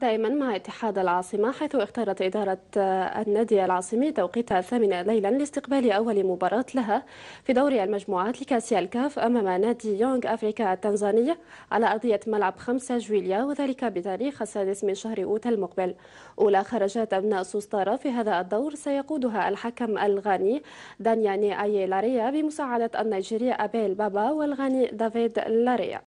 دائما مع اتحاد العاصمة حيث اختارت إدارة آه، النادي العاصمي توقيتها الثامنة ليلا لاستقبال أول مباراة لها في دور المجموعات لكأس الكاف أمام نادي يونغ أفريكا التنزانية على أرضية ملعب 5 جويليا وذلك بتاريخ السادس من شهر أوت المقبل أولى خرجات أبناء سوستارا في هذا الدور سيقودها الحكم الغاني دانياني أي لاريا بمساعدة النيجيري أبيل بابا والغاني دافيد لاريا